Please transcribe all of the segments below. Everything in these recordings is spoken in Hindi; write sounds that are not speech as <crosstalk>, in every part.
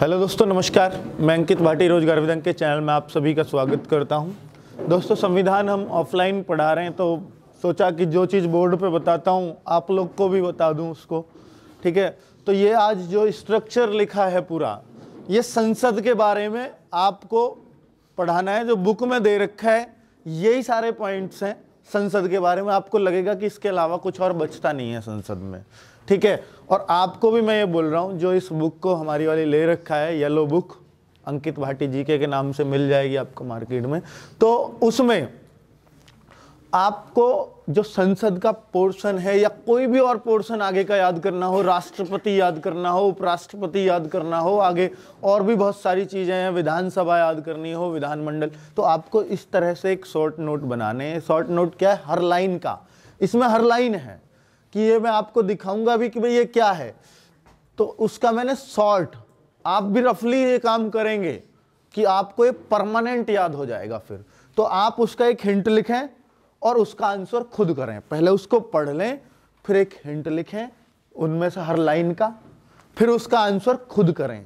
हेलो दोस्तों नमस्कार मैं अंकित भाटी रोजगार विदंग के चैनल में आप सभी का स्वागत करता हूं दोस्तों संविधान हम ऑफलाइन पढ़ा रहे हैं तो सोचा कि जो चीज़ बोर्ड पे बताता हूं आप लोग को भी बता दूं उसको ठीक है तो ये आज जो स्ट्रक्चर लिखा है पूरा ये संसद के बारे में आपको पढ़ाना है जो बुक में दे रखा है यही सारे पॉइंट्स हैं संसद के बारे में आपको लगेगा कि इसके अलावा कुछ और बचता नहीं है संसद में ठीक है और आपको भी मैं ये बोल रहा हूँ जो इस बुक को हमारी वाली ले रखा है येलो बुक अंकित भाटी जी के, के नाम से मिल जाएगी आपको मार्केट में तो उसमें आपको जो संसद का पोर्शन है या कोई भी और पोर्शन आगे का याद करना हो राष्ट्रपति याद करना हो उपराष्ट्रपति याद करना हो आगे और भी बहुत सारी चीज़ें हैं विधानसभा याद करनी हो विधानमंडल तो आपको इस तरह से एक शॉर्ट नोट बनाने शॉर्ट नोट क्या है हर लाइन का इसमें हर लाइन है कि ये मैं आपको दिखाऊंगा भी कि भाई ये क्या है तो उसका मैंने सॉल्ट आप भी रफली ये काम करेंगे कि आपको ये परमानेंट याद हो जाएगा फिर तो आप उसका एक हिंट लिखें और उसका आंसर खुद करें पहले उसको पढ़ लें फिर एक हिंट लिखें उनमें से हर लाइन का फिर उसका आंसर खुद करें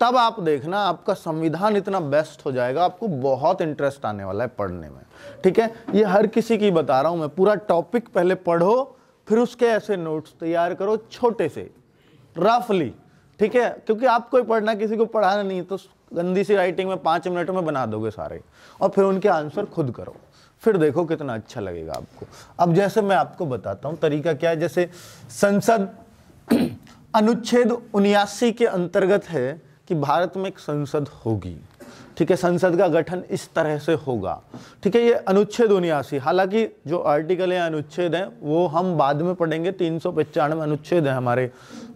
तब आप देखना आपका संविधान इतना बेस्ट हो जाएगा आपको बहुत इंटरेस्ट आने वाला है पढ़ने में ठीक है ये हर किसी की बता रहा हूं मैं पूरा टॉपिक पहले पढ़ो फिर उसके ऐसे नोट्स तैयार करो छोटे से रफली ठीक है क्योंकि आपको ही पढ़ना किसी को पढ़ाना नहीं है तो गंदी सी राइटिंग में पाँच मिनट में बना दोगे सारे और फिर उनके आंसर खुद करो फिर देखो कितना अच्छा लगेगा आपको अब जैसे मैं आपको बताता हूँ तरीका क्या है जैसे संसद <clears throat> अनुच्छेद उन्यासी के अंतर्गत है कि भारत में एक संसद होगी ठीक है संसद का गठन इस तरह से होगा ठीक है ये अनुच्छेद उन्यासी हालांकि जो आर्टिकल है अनुच्छेद हैं वो हम बाद में पढ़ेंगे तीन सौ पचानवे अनुच्छेद हैं हमारे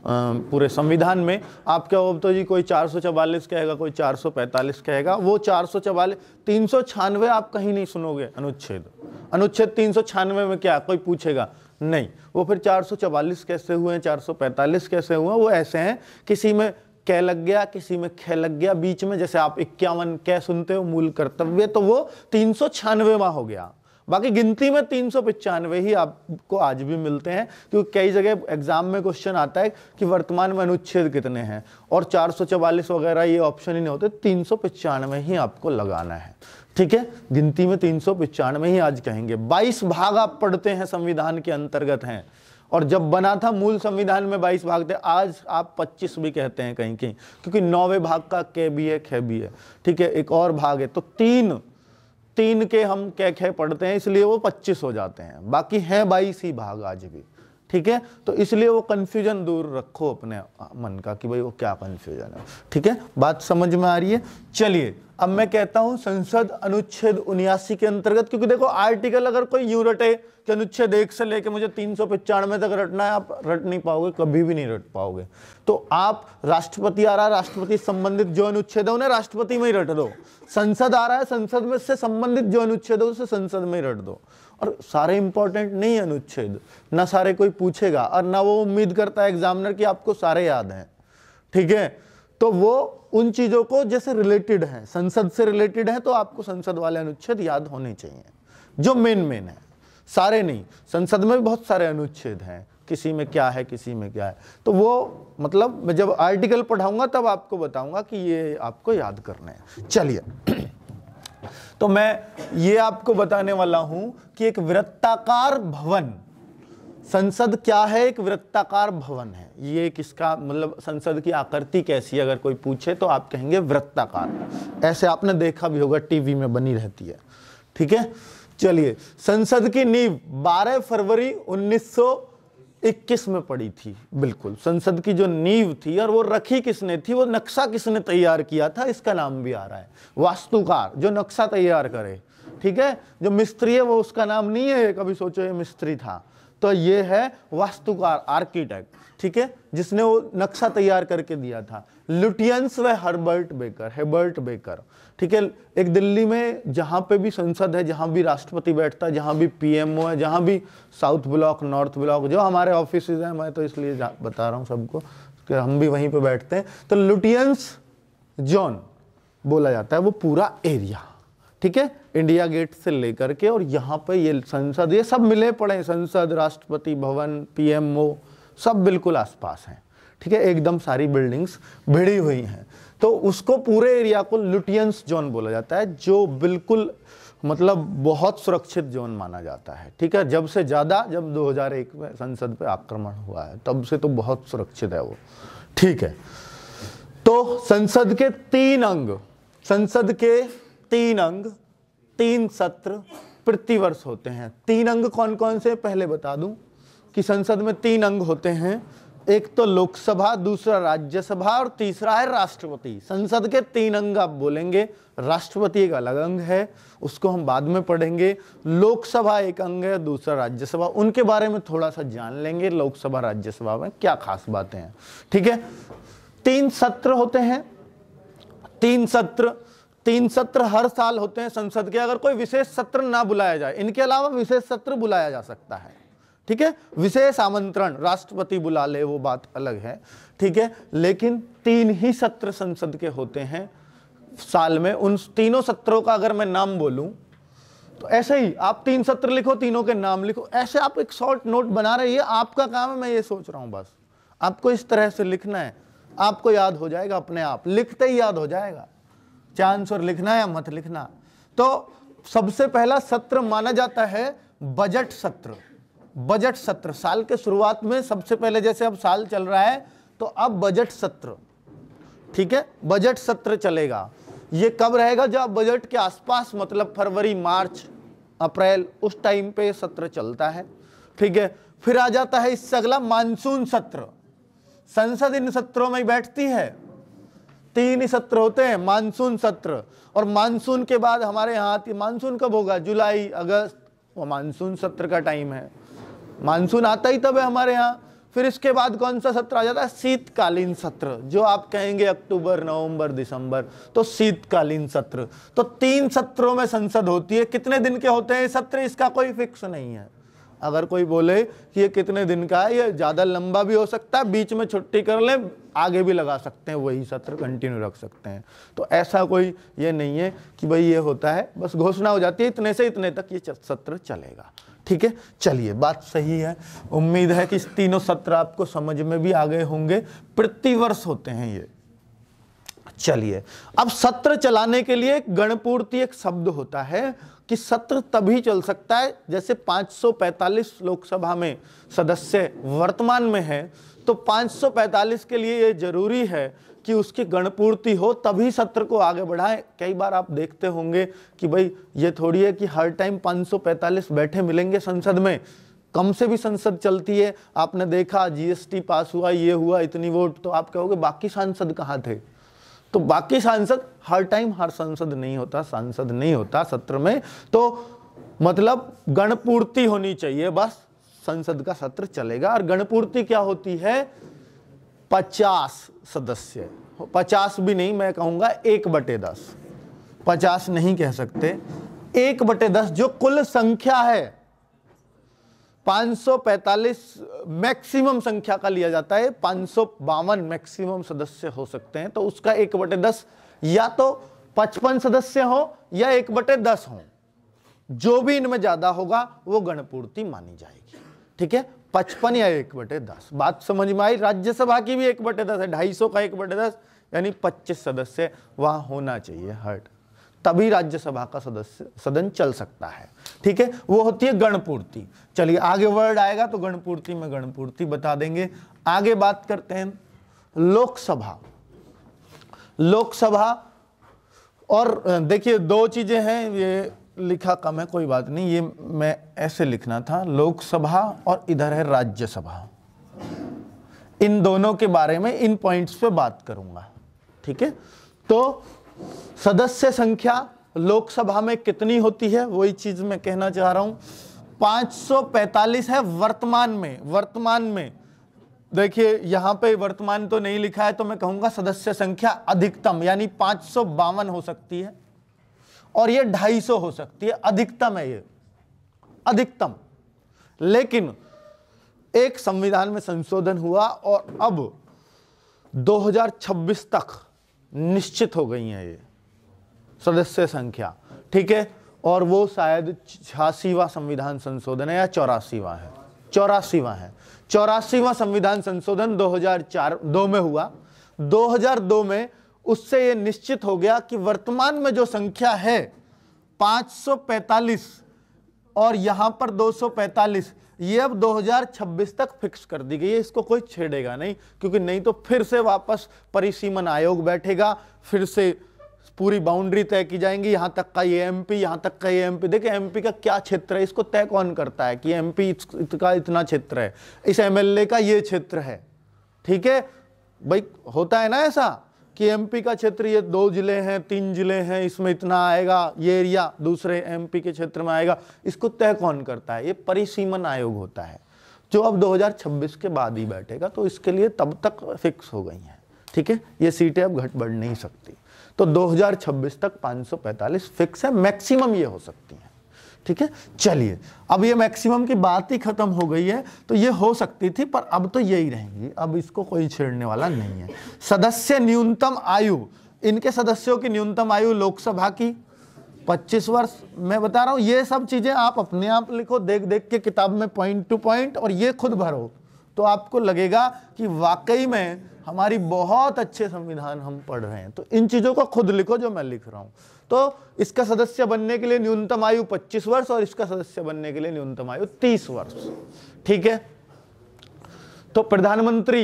पूरे संविधान में आप क्या हो तो जी कोई चार सौ चवालीस कहेगा कोई चार सौ पैंतालीस कहेगा वो चार सौ चवालीस तीन सौ छियानवे आप कहीं नहीं सुनोगे अनुच्छेद अनुच्छेद तीन सौ छियानवे में क्या कोई पूछेगा नहीं वो फिर चार सौ चवालीस कैसे हुए हैं चार सौ पैंतालीस कैसे हुए वो ऐसे हैं किसी में कह लग गया किसी में खे लग गया बीच में जैसे आप इक्यावन कह सुनते हो मूल कर्तव्य तो वो तीन सौ छियानवेवा हो गया बाकी गिनती में तीन सौ पचानवे ही आपको आज भी मिलते हैं क्योंकि कई जगह एग्जाम में क्वेश्चन आता है कि वर्तमान में अनुच्छेद कितने हैं और चार सौ चवालीस वगैरह ये ऑप्शन ही नहीं होते तीन सौ पचानवे ही आपको लगाना है ठीक है गिनती में तीन सौ पचानवे ही आज कहेंगे बाईस भाग आप पढ़ते हैं संविधान के अंतर्गत हैं और जब बना था मूल संविधान में 22 भाग थे आज आप 25 भी कहते हैं कहीं कहीं क्योंकि नौवे भाग का के भी है खे भी है ठीक है एक और भाग है तो तीन तीन के हम कै खे पढ़ते हैं इसलिए वो 25 हो जाते हैं बाकी हैं बाईस ही भाग आज भी ठीक है तो इसलिए वो कन्फ्यूजन दूर रखो अपने मन का कि भाई वो क्या कन्फ्यूजन है ठीक है बात समझ में आ रही है चलिए अब मैं कहता हूं संसद अनुच्छेद उन्यासी के अंतर्गत क्योंकि देखो आर्टिकल अगर कोई यू रटे कि अनुच्छेद एक से लेके मुझे तीन सौ पचानवे तक रटना है आप रट नहीं पाओगे कभी भी नहीं रट पाओगे तो आप राष्ट्रपति आ रहा है राष्ट्रपति संबंधित जो अनुच्छेद है उन्हें राष्ट्रपति में ही रट दो संसद आ रहा है संसद में से संबंधित जो अनुच्छेद है उसे संसद में ही रट दो और सारे इंपॉर्टेंट नहीं अनुच्छेद ना सारे कोई पूछेगा और ना वो उम्मीद करता है एग्जामिनर की आपको सारे याद हैं ठीक है तो वो उन चीज़ों को जैसे रिलेटेड है संसद से रिलेटेड है तो आपको संसद वाले अनुच्छेद याद होने चाहिए जो मेन मेन है सारे नहीं संसद में भी बहुत सारे अनुच्छेद हैं किसी में क्या है किसी में क्या है तो वो मतलब मैं जब आर्टिकल पढ़ाऊंगा तब आपको बताऊंगा कि ये आपको याद करने हैं चलिए तो मैं ये आपको बताने वाला हूं कि एक वृत्ताकार भवन संसद क्या है एक वृत्ताकार भवन है ये किसका मतलब संसद की आकृति कैसी है अगर कोई पूछे तो आप कहेंगे वृत्ताकार ऐसे आपने देखा भी होगा टीवी में बनी रहती है ठीक है चलिए संसद की नींव 12 फरवरी 1921 में पड़ी थी बिल्कुल संसद की जो नींव थी और वो रखी किसने थी वो नक्शा किसने तैयार किया था इसका नाम भी आ रहा है वास्तुकार जो नक्शा तैयार करे ठीक है जो मिस्त्री है वो उसका नाम नहीं है कभी सोचो ये मिस्त्री था तो ये है वास्तुकार आर्किटेक्ट ठीक है जिसने वो नक्शा तैयार करके दिया था लुटियंस व हर्बर्ट बेकर हेबर्ट बेकर ठीक है एक दिल्ली में जहाँ पे भी संसद है जहाँ भी राष्ट्रपति बैठता है जहाँ भी पीएमओ है जहाँ भी साउथ ब्लॉक नॉर्थ ब्लॉक जो हमारे ऑफिस हैं मैं तो इसलिए बता रहा हूँ सबको कि हम भी वहीं पर बैठते हैं तो लुटियंस जोन बोला जाता है वो पूरा एरिया ठीक है इंडिया गेट से लेकर के और यहाँ पे ये संसद ये सब मिले पड़े संसद राष्ट्रपति भवन पीएमओ सब बिल्कुल आसपास हैं ठीक है एकदम सारी बिल्डिंग्स भिड़ी हुई हैं तो उसको पूरे एरिया को लुटियंस जोन बोला जाता है जो बिल्कुल मतलब बहुत सुरक्षित जोन माना जाता है ठीक है जब से ज़्यादा जब 2001 में संसद पे आक्रमण हुआ है तब से तो बहुत सुरक्षित है वो ठीक है तो संसद के तीन अंग संसद के तीन अंग तीन सत्र प्रतिवर्ष होते हैं तीन अंग कौन कौन से पहले बता दूं कि संसद में तीन अंग होते हैं एक तो लोकसभा दूसरा राज्यसभा और तीसरा है राष्ट्रपति संसद के तीन अंग आप बोलेंगे राष्ट्रपति एक अलग अंग है उसको हम बाद में पढ़ेंगे लोकसभा एक अंग है दूसरा राज्यसभा उनके बारे में थोड़ा सा जान लेंगे लोकसभा राज्यसभा में क्या खास बातें हैं ठीक है तीन सत्र होते हैं तीन सत्र तीन सत्र हर साल होते हैं संसद के अगर कोई विशेष सत्र ना बुलाया जाए इनके अलावा विशेष सत्र बुलाया जा सकता है ठीक है विशेष आमंत्रण राष्ट्रपति बुला ले वो बात अलग है ठीक है लेकिन तीन ही सत्र संसद के होते हैं साल में उन तीनों सत्रों का अगर मैं नाम बोलूं तो ऐसे ही आप तीन सत्र लिखो तीनों के नाम लिखो ऐसे आप एक शॉर्ट नोट बना रहे ये आपका काम है मैं ये सोच रहा हूँ बस आपको इस तरह से लिखना है आपको याद हो जाएगा अपने आप लिखते ही याद हो जाएगा चांस लिखना या मत लिखना तो सबसे पहला सत्र माना जाता है बजट सत्र बजट सत्र साल के शुरुआत में सबसे पहले जैसे अब साल चल रहा है तो अब बजट सत्र ठीक है बजट सत्र चलेगा ये कब रहेगा जब बजट के आसपास मतलब फरवरी मार्च अप्रैल उस टाइम पे सत्र चलता है ठीक है फिर आ जाता है इससे अगला मानसून सत्र संसद इन सत्रों में बैठती है तीन ही सत्र होते हैं मानसून सत्र और मानसून के बाद हमारे यहाँ मानसून कब होगा जुलाई अगस्त वो मानसून सत्र का टाइम है मानसून आता ही तब है हमारे यहाँ फिर इसके बाद कौन सा सत्र आ जाता है शीतकालीन सत्र जो आप कहेंगे अक्टूबर नवंबर दिसंबर तो शीतकालीन सत्र तो तीन सत्रों में संसद होती है कितने दिन के होते हैं सत्र इसका कोई फिक्स नहीं है अगर कोई बोले कि ये कितने दिन का है ये ज़्यादा लंबा भी हो सकता है बीच में छुट्टी कर लें आगे भी लगा सकते हैं वही सत्र कंटिन्यू रख सकते हैं तो ऐसा कोई ये नहीं है कि भाई ये होता है बस घोषणा हो जाती है इतने से इतने तक ये सत्र चलेगा ठीक है चलिए बात सही है उम्मीद है कि तीनों सत्र आपको समझ में भी आ गए होंगे प्रतिवर्ष होते हैं ये चलिए अब सत्र चलाने के लिए गणपूर्ति एक शब्द होता है कि सत्र तभी चल सकता है जैसे 545 लोकसभा में सदस्य वर्तमान में है तो 545 के लिए ये जरूरी है कि उसकी गणपूर्ति हो तभी सत्र को आगे बढ़ाएं कई बार आप देखते होंगे कि भाई ये थोड़ी है कि हर टाइम 545 बैठे मिलेंगे संसद में कम से भी संसद चलती है आपने देखा जीएसटी पास हुआ ये हुआ इतनी वोट तो आप कहोगे बाकी सांसद कहाँ थे तो बाकी सांसद हर टाइम हर सांसद नहीं होता सांसद नहीं होता सत्र में तो मतलब गणपूर्ति होनी चाहिए बस संसद का सत्र चलेगा और गणपूर्ति क्या होती है पचास सदस्य पचास भी नहीं मैं कहूंगा एक बटे दस पचास नहीं कह सकते एक बटे दस जो कुल संख्या है 545 मैक्सिमम संख्या का लिया जाता है पांच मैक्सिमम सदस्य हो सकते हैं तो उसका एक बटे दस या तो 55 सदस्य हो या एक बटे दस हो जो भी इनमें ज्यादा होगा वो गणपूर्ति मानी जाएगी ठीक है पचपन या एक बटे दस बात समझ में आई राज्यसभा की भी एक बटे दस है ढाई सौ का एक बटे दस यानी पच्चीस सदस्य वहां होना चाहिए हर्ट तभी राज्यसभा का सदस्य सदन चल सकता है ठीक है वो होती है गणपूर्ति चलिए आगे वर्ड आएगा तो गणपूर्ति में गणपूर्ति बता देंगे आगे बात करते हैं लोकसभा लोकसभा और देखिए दो चीज़ें हैं ये लिखा कम है कोई बात नहीं ये मैं ऐसे लिखना था लोकसभा और इधर है राज्यसभा इन दोनों के बारे में इन पॉइंट्स पे बात करूंगा ठीक है तो सदस्य संख्या लोकसभा में कितनी होती है वही चीज मैं कहना चाह रहा हूं 545 है वर्तमान में वर्तमान में देखिए यहां पे वर्तमान तो नहीं लिखा है तो मैं कहूंगा सदस्य संख्या अधिकतम यानी पांच हो सकती है और ये 250 हो सकती है अधिकतम है ये अधिकतम लेकिन एक संविधान में संशोधन हुआ और अब 2026 तक निश्चित हो गई हैं ये सदस्य संख्या ठीक है और वो शायद छियासीवा संविधान संशोधन है या चौरासीवा है चौरासीवा है चौरासीवा संविधान संशोधन 2004 दो में हुआ 2002 में उससे ये निश्चित हो गया कि वर्तमान में जो संख्या है 545 और यहां पर 245 ये अब 2026 तक फिक्स कर दी गई है इसको कोई छेड़ेगा नहीं क्योंकि नहीं तो फिर से वापस परिसीमन आयोग बैठेगा फिर से पूरी बाउंड्री तय की जाएंगी यहाँ तक का ये एमपी यहाँ तक का ये एमपी देखिए एमपी का क्या क्षेत्र है इसको तय कौन करता है कि एमपी का इतना क्षेत्र है इस एमएलए का ये क्षेत्र है ठीक है भाई होता है ना ऐसा कि एमपी का क्षेत्र ये दो जिले हैं तीन जिले हैं इसमें इतना आएगा ये एरिया दूसरे एमपी के क्षेत्र में आएगा इसको तय कौन करता है ये परिसीमन आयोग होता है जो अब 2026 के बाद ही बैठेगा तो इसके लिए तब तक फिक्स हो गई हैं ठीक है ये सीटें अब घट बढ़ नहीं सकती तो 2026 तक 545 फिक्स है मैक्सिमम ये हो सकती हैं ठीक है चलिए अब ये मैक्सिमम की बात ही ख़त्म हो गई है तो ये हो सकती थी पर अब तो यही रहेंगी अब इसको कोई छेड़ने वाला नहीं है सदस्य न्यूनतम आयु इनके सदस्यों की न्यूनतम आयु लोकसभा की 25 वर्ष मैं बता रहा हूँ ये सब चीज़ें आप अपने आप लिखो देख देख के किताब में पॉइंट टू पॉइंट और ये खुद भरो तो आपको लगेगा कि वाकई में हमारी बहुत अच्छे संविधान हम पढ़ रहे हैं तो इन चीज़ों को खुद लिखो जो मैं लिख रहा हूं तो इसका सदस्य बनने के लिए न्यूनतम आयु 25 वर्ष और इसका सदस्य बनने के लिए न्यूनतम आयु 30 वर्ष ठीक है तो प्रधानमंत्री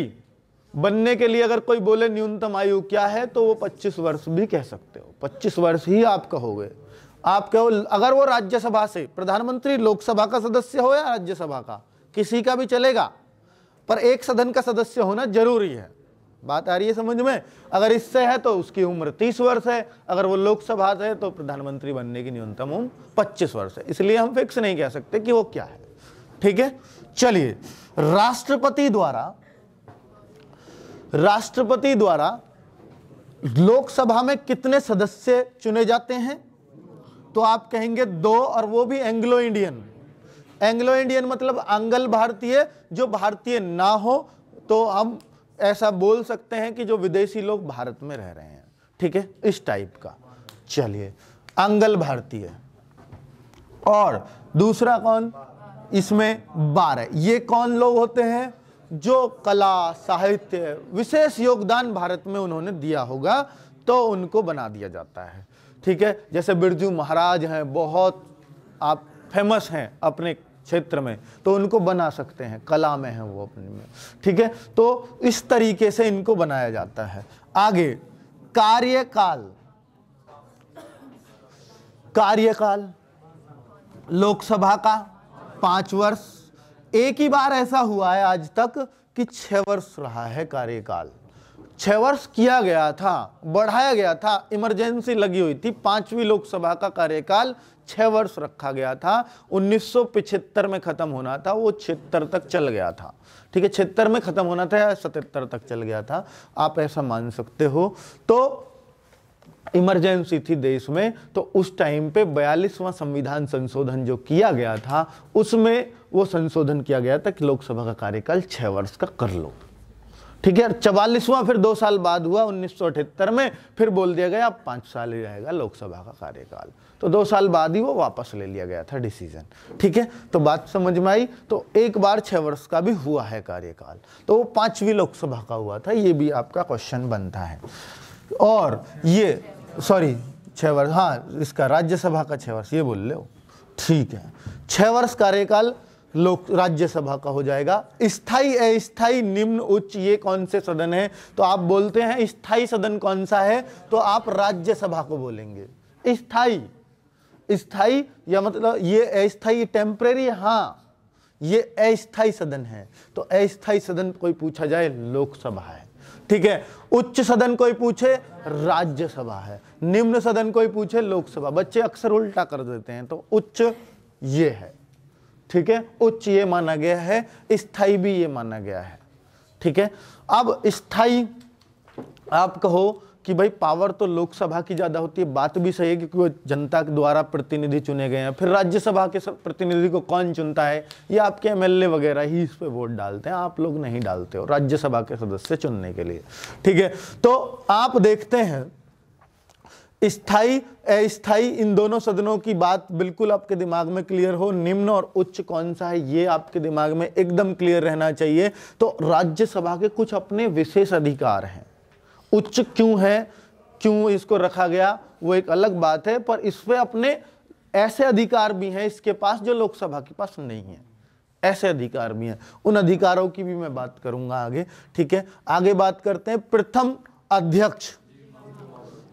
बनने के लिए अगर कोई बोले न्यूनतम आयु क्या है तो वो 25 वर्ष भी कह सकते हो 25 वर्ष ही आप कहोगे आप कहो अगर वो राज्यसभा से प्रधानमंत्री लोकसभा का सदस्य हो या राज्यसभा का किसी का भी चलेगा पर एक सदन का सदस्य होना जरूरी है बात आ रही है समझ में अगर इससे है तो उसकी उम्र तीस वर्ष है अगर वो लोकसभा से है तो प्रधानमंत्री बनने की न्यूनतम उम्र पच्चीस वर्ष है इसलिए हम फिक्स नहीं कह सकते कि वो क्या है ठीक है चलिए राष्ट्रपति द्वारा राष्ट्रपति द्वारा लोकसभा में कितने सदस्य चुने जाते हैं तो आप कहेंगे दो और वो भी एंग्लो इंडियन एंग्लो इंडियन मतलब अंगल भारतीय जो भारतीय ना हो तो हम ऐसा बोल सकते हैं कि जो विदेशी लोग भारत में रह रहे हैं ठीक है इस टाइप का चलिए अंगल भारतीय और दूसरा कौन इसमें बारह ये कौन लोग होते हैं जो कला साहित्य विशेष योगदान भारत में उन्होंने दिया होगा तो उनको बना दिया जाता है ठीक है जैसे बिरजू महाराज हैं बहुत आप फेमस हैं अपने क्षेत्र में तो उनको बना सकते हैं कला में है वो अपने में ठीक है तो इस तरीके से इनको बनाया जाता है आगे कार्यकाल कार्यकाल लोकसभा का पांच वर्ष एक ही बार ऐसा हुआ है आज तक कि छ वर्ष रहा है कार्यकाल छ वर्ष किया गया था बढ़ाया गया था इमरजेंसी लगी हुई थी पांचवी लोकसभा का कार्यकाल छः वर्ष रखा गया था उन्नीस में ख़त्म होना था वो छिहत्तर तक चल गया था ठीक है छिहत्तर में ख़त्म होना था या सतहत्तर तक चल गया था आप ऐसा मान सकते हो तो इमरजेंसी थी देश में तो उस टाइम पे बयालीसवां संविधान संशोधन जो किया गया था उसमें वो संशोधन किया गया था कि लोकसभा का कार्यकाल छः वर्ष का कर लो ठीक है चवालीसवां फिर दो साल बाद हुआ उन्नीस में फिर बोल दिया गया अब पाँच साल ही रहेगा लोकसभा का कार्यकाल तो दो साल बाद ही वो वापस ले लिया गया था डिसीजन ठीक है तो बात समझ में आई तो एक बार छः वर्ष का भी हुआ है कार्यकाल तो वो पांचवी लोकसभा का हुआ था ये भी आपका क्वेश्चन बनता है और ये सॉरी छः वर्ष हाँ इसका राज्यसभा का छः वर्ष ये बोल ले ठीक है छः वर्ष कार्यकाल लोक राज्यसभा का हो जाएगा स्थाई अस्थाई निम्न उच्च ये कौन से सदन है तो आप बोलते हैं स्थाई सदन कौन सा है तो आप राज्यसभा को बोलेंगे स्थाई स्थाई या मतलब ये अस्थाई टेम्परेरी हाँ ये अस्थाई सदन है तो अस्थाई सदन कोई पूछा जाए लोकसभा है ठीक है उच्च सदन कोई पूछे राज्यसभा है निम्न सदन कोई पूछे लोकसभा बच्चे अक्सर उल्टा कर देते हैं तो उच्च ये है ठीक है उच्च ये माना गया है स्थाई भी ये माना गया है ठीक है अब स्थाई आप कहो कि भाई पावर तो लोकसभा की ज़्यादा होती है बात भी सही है क्योंकि वो जनता के द्वारा प्रतिनिधि चुने गए हैं फिर राज्यसभा के प्रतिनिधि को कौन चुनता है ये आपके एमएलए वगैरह ही इस पर वोट डालते हैं आप लोग नहीं डालते हो राज्यसभा के सदस्य चुनने के लिए ठीक है तो आप देखते हैं स्थाई अस्थाई इन दोनों सदनों की बात बिल्कुल आपके दिमाग में क्लियर हो निम्न और उच्च कौन सा है ये आपके दिमाग में एकदम क्लियर रहना चाहिए तो राज्यसभा के कुछ अपने विशेष अधिकार हैं उच्च क्यों है क्यों इसको रखा गया वो एक अलग बात है पर इस पर अपने ऐसे अधिकार भी हैं इसके पास जो लोकसभा के पास नहीं है ऐसे अधिकार भी हैं उन अधिकारों की भी मैं बात करूंगा आगे ठीक है आगे बात करते हैं प्रथम अध्यक्ष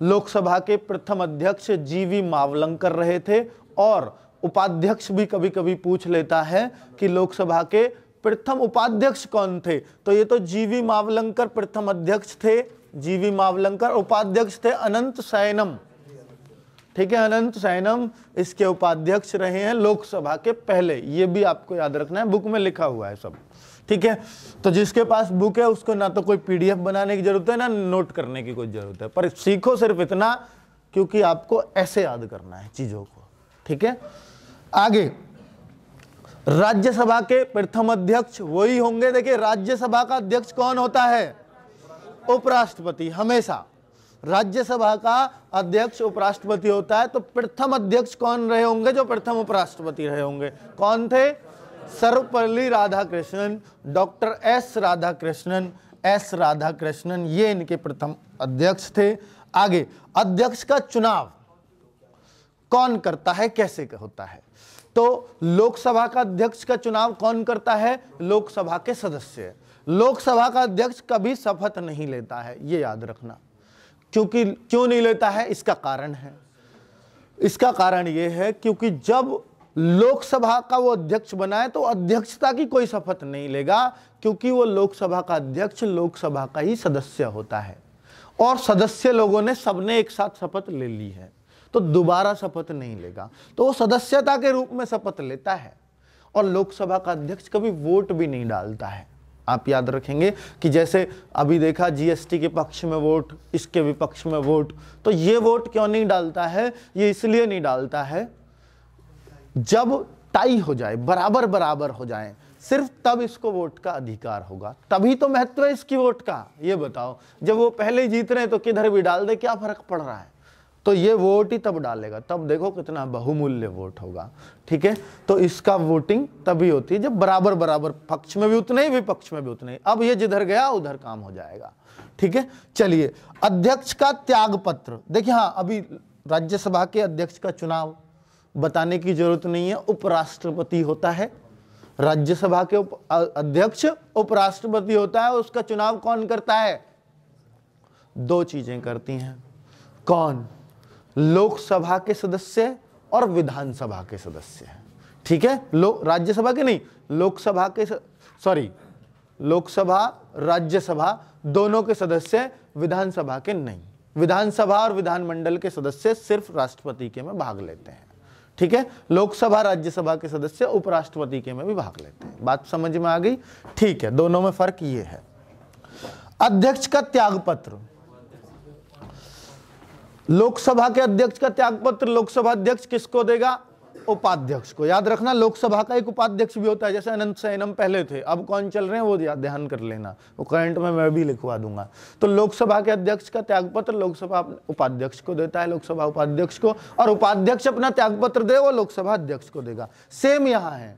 लोकसभा के प्रथम अध्यक्ष जीवी मावलंकर रहे थे और उपाध्यक्ष भी कभी कभी पूछ लेता है कि लोकसभा के प्रथम उपाध्यक्ष कौन थे तो ये तो जीवी मावलंकर प्रथम अध्यक्ष थे जीवी मावलंकर उपाध्यक्ष थे अनंत सैनम ठीक है अनंत सैनम इसके उपाध्यक्ष रहे हैं लोकसभा के पहले ये भी आपको याद रखना है बुक में लिखा हुआ है सब ठीक है तो जिसके पास बुक है उसको ना तो कोई पीडीएफ बनाने की जरूरत है ना नोट करने की कोई जरूरत है पर सीखो सिर्फ इतना क्योंकि आपको ऐसे याद करना है चीजों को ठीक है आगे राज्यसभा के प्रथम अध्यक्ष वही होंगे देखिए राज्यसभा का अध्यक्ष कौन होता है उपराष्ट्रपति हमेशा राज्यसभा का अध्यक्ष उपराष्ट्रपति होता है तो प्रथम अध्यक्ष कौन रहे होंगे जो प्रथम उपराष्ट्रपति रहे होंगे कौन थे Sarvepalli Radhakrishnan doctor S Radhakrishnan S Radhakrishnan ये इनके प्रथम अध्यक्ष थे आगे अध्यक्ष का चुनाव कौन करता है कैसे होता है तो लोकसभा का अध्यक्ष का चुनाव कौन करता है लोकसभा के सदस्य लोकसभा का अध्यक्ष कभी शपथ नहीं लेता है ये याद रखना क्योंकि क्यों नहीं लेता है इसका कारण है इसका कारण ये है क्योंकि जब लोकसभा का वो अध्यक्ष बनाए तो अध्यक्षता की कोई शपथ नहीं लेगा क्योंकि वो लोकसभा का अध्यक्ष लोकसभा का ही सदस्य होता है और सदस्य लोगों ने सबने एक साथ शपथ ले ली है तो दोबारा शपथ नहीं लेगा तो वो सदस्यता के रूप में शपथ लेता है और लोकसभा का अध्यक्ष कभी वोट भी नहीं डालता है आप याद रखेंगे कि जैसे अभी देखा जीएसटी के पक्ष में वोट इसके विपक्ष में वोट तो ये वोट क्यों नहीं डालता है ये इसलिए नहीं डालता है जब टाई हो जाए बराबर बराबर हो जाए सिर्फ तब इसको वोट का अधिकार होगा तभी तो महत्व है इसकी वोट का ये बताओ जब वो पहले जीत रहे हैं तो किधर भी डाल दे क्या फर्क पड़ रहा है तो ये वोट ही तब डालेगा तब देखो कितना बहुमूल्य वोट होगा ठीक है तो इसका वोटिंग तभी होती है जब बराबर बराबर पक्ष में भी उतने ही विपक्ष में भी उतने ही अब ये जिधर गया उधर काम हो जाएगा ठीक है चलिए अध्यक्ष का त्याग पत्र देखिए हाँ अभी राज्यसभा के अध्यक्ष का चुनाव बताने की जरूरत नहीं है उपराष्ट्रपति होता है राज्यसभा के उप, अध्यक्ष उपराष्ट्रपति होता है उसका चुनाव कौन करता है दो चीजें करती हैं कौन लोकसभा के सदस्य और विधानसभा के सदस्य हैं ठीक है लोक राज्यसभा के नहीं लोकसभा के सॉरी लोकसभा राज्यसभा दोनों के सदस्य विधानसभा के नहीं विधानसभा और विधानमंडल के सदस्य सिर्फ राष्ट्रपति के में भाग लेते हैं ठीक है लोकसभा राज्यसभा के सदस्य उपराष्ट्रपति के में भी भाग लेते हैं बात समझ में आ गई ठीक है दोनों में फर्क ये है अध्यक्ष का त्यागपत्र लोकसभा के अध्यक्ष का त्यागपत्र लोकसभा अध्यक्ष किसको देगा उपाध्यक्ष को याद रखना लोकसभा का एक उपाध्यक्ष भी होता है जैसे अनंत सैनम पहले थे अब कौन चल रहे हैं वो ध्यान कर लेना वो करंट में मैं भी लिखवा दूंगा तो लोकसभा के अध्यक्ष का त्यागपत्र लोकसभा उपाध्यक्ष को देता है लोकसभा उपाध्यक्ष को और उपाध्यक्ष अपना त्यागपत्र दे वो लोकसभा अध्यक्ष को देगा सेम यहाँ है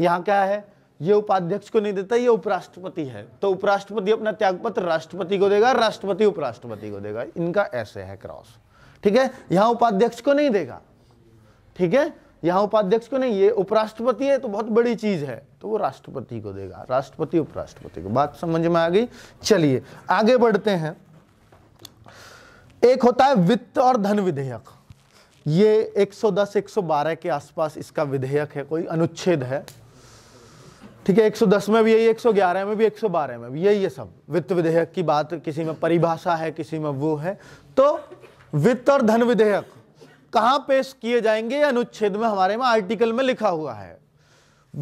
यहाँ क्या है ये उपाध्यक्ष को नहीं देता ये उपराष्ट्रपति है तो उपराष्ट्रपति अपना त्यागपत्र राष्ट्रपति को देगा राष्ट्रपति उपराष्ट्रपति को देगा इनका ऐसे है क्रॉस ठीक है यहां उपाध्यक्ष को नहीं देगा ठीक है यहां उपाध्यक्ष को नहीं ये उपराष्ट्रपति है तो बहुत बड़ी चीज है तो वो राष्ट्रपति को देगा राष्ट्रपति उपराष्ट्रपति को बात समझ में आ गई चलिए आगे बढ़ते हैं एक होता है वित्त और धन विधेयक ये 110 112 के आसपास इसका विधेयक है कोई अनुच्छेद है ठीक है 110 में भी यही 111 में भी 112 में भी यही है सब वित्त विधेयक की बात किसी में परिभाषा है किसी में वो है तो वित्त और धन विधेयक कहा पेश किए जाएंगे अनुच्छेद में हमारे में आर्टिकल में लिखा हुआ है